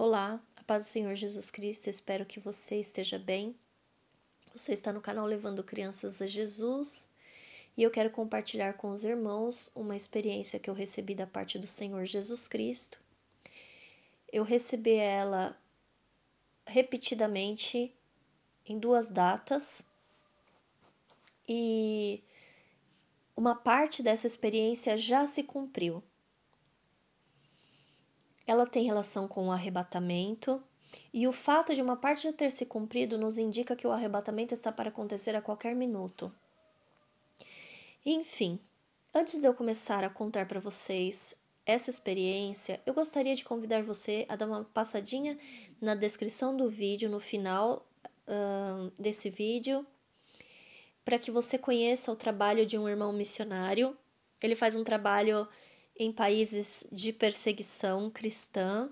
Olá, a paz do Senhor Jesus Cristo, espero que você esteja bem. Você está no canal Levando Crianças a Jesus e eu quero compartilhar com os irmãos uma experiência que eu recebi da parte do Senhor Jesus Cristo. Eu recebi ela repetidamente em duas datas e uma parte dessa experiência já se cumpriu. Ela tem relação com o arrebatamento, e o fato de uma parte já ter se cumprido nos indica que o arrebatamento está para acontecer a qualquer minuto. Enfim, antes de eu começar a contar para vocês essa experiência, eu gostaria de convidar você a dar uma passadinha na descrição do vídeo, no final uh, desse vídeo, para que você conheça o trabalho de um irmão missionário. Ele faz um trabalho em países de perseguição cristã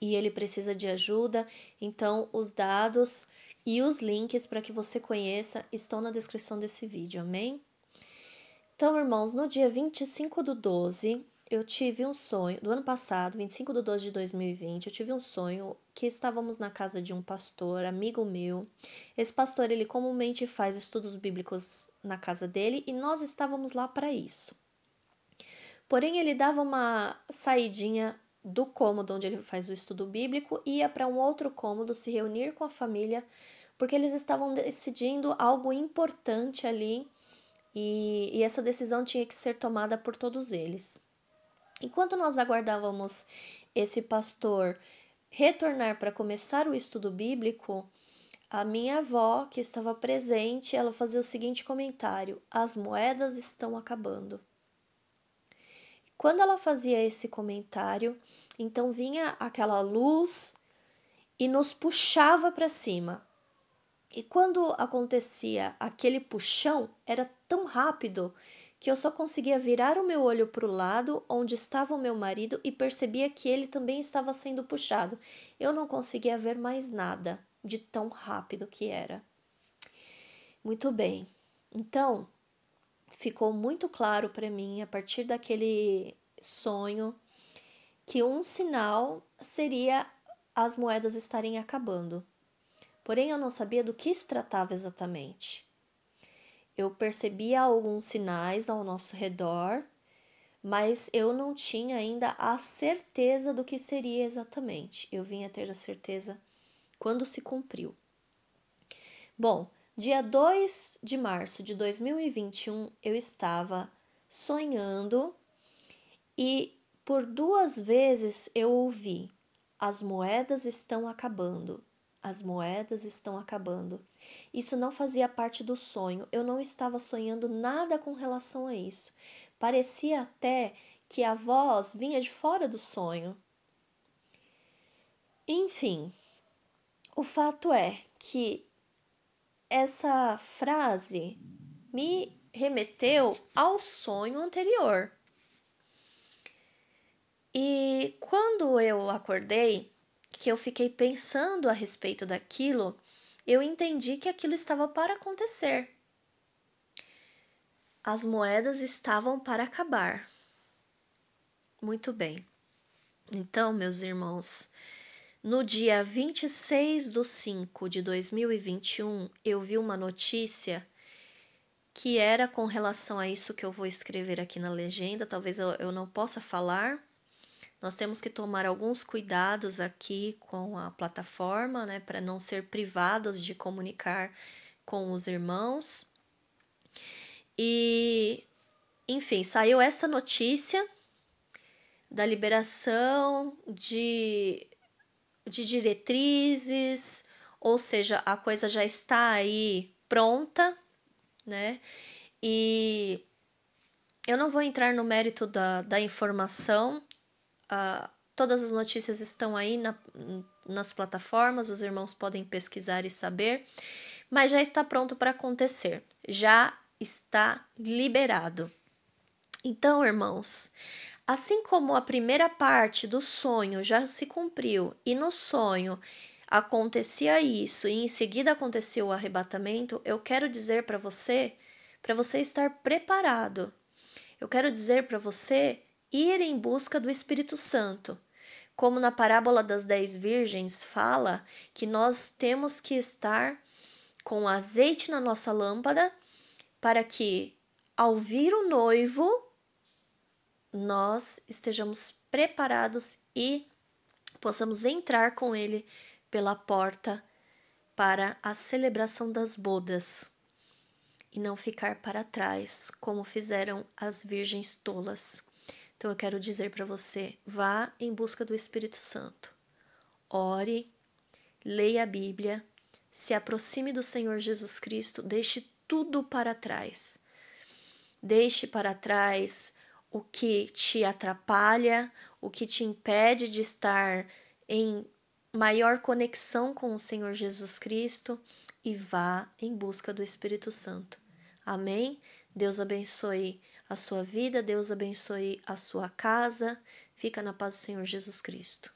e ele precisa de ajuda. Então, os dados e os links para que você conheça estão na descrição desse vídeo, amém? Então, irmãos, no dia 25 do 12, eu tive um sonho, do ano passado, 25 de 12 de 2020, eu tive um sonho que estávamos na casa de um pastor, amigo meu. Esse pastor, ele comumente faz estudos bíblicos na casa dele e nós estávamos lá para isso. Porém, ele dava uma saidinha do cômodo onde ele faz o estudo bíblico e ia para um outro cômodo se reunir com a família, porque eles estavam decidindo algo importante ali e, e essa decisão tinha que ser tomada por todos eles. Enquanto nós aguardávamos esse pastor retornar para começar o estudo bíblico, a minha avó, que estava presente, ela fazia o seguinte comentário: as moedas estão acabando. Quando ela fazia esse comentário, então vinha aquela luz e nos puxava para cima. E quando acontecia aquele puxão, era tão rápido que eu só conseguia virar o meu olho para o lado onde estava o meu marido e percebia que ele também estava sendo puxado. Eu não conseguia ver mais nada de tão rápido que era. Muito bem. Então, ficou muito claro para mim a partir daquele sonho que um sinal seria as moedas estarem acabando. Porém, eu não sabia do que se tratava exatamente. Eu percebia alguns sinais ao nosso redor, mas eu não tinha ainda a certeza do que seria exatamente. Eu vinha ter a certeza quando se cumpriu. Bom, Dia 2 de março de 2021, eu estava sonhando e por duas vezes eu ouvi: as moedas estão acabando, as moedas estão acabando. Isso não fazia parte do sonho, eu não estava sonhando nada com relação a isso. Parecia até que a voz vinha de fora do sonho. Enfim, o fato é que essa frase me remeteu ao sonho anterior. E quando eu acordei, que eu fiquei pensando a respeito daquilo, eu entendi que aquilo estava para acontecer. As moedas estavam para acabar. Muito bem. Então, meus irmãos, no dia 26 de 5 de 2021, eu vi uma notícia que era com relação a isso que eu vou escrever aqui na legenda, talvez eu, eu não possa falar. Nós temos que tomar alguns cuidados aqui com a plataforma, né, para não ser privados de comunicar com os irmãos. E, enfim, saiu esta notícia da liberação de de diretrizes, ou seja, a coisa já está aí pronta, né? E eu não vou entrar no mérito da, da informação, uh, todas as notícias estão aí na, nas plataformas, os irmãos podem pesquisar e saber, mas já está pronto para acontecer, já está liberado. Então, irmãos, Assim como a primeira parte do sonho já se cumpriu e no sonho acontecia isso e em seguida aconteceu o arrebatamento, eu quero dizer para você, para você estar preparado. Eu quero dizer para você ir em busca do Espírito Santo. Como na parábola das dez virgens fala que nós temos que estar com azeite na nossa lâmpada para que, ao vir o noivo, nós estejamos preparados e possamos entrar com ele pela porta para a celebração das bodas e não ficar para trás, como fizeram as virgens tolas. Então eu quero dizer para você: vá em busca do Espírito Santo, ore, leia a Bíblia, se aproxime do Senhor Jesus Cristo, deixe tudo para trás. Deixe para trás o que te atrapalha, o que te impede de estar em maior conexão com o Senhor Jesus Cristo e vá em busca do Espírito Santo. Amém? Deus abençoe a sua vida, Deus abençoe a sua casa. Fica na paz do Senhor Jesus Cristo.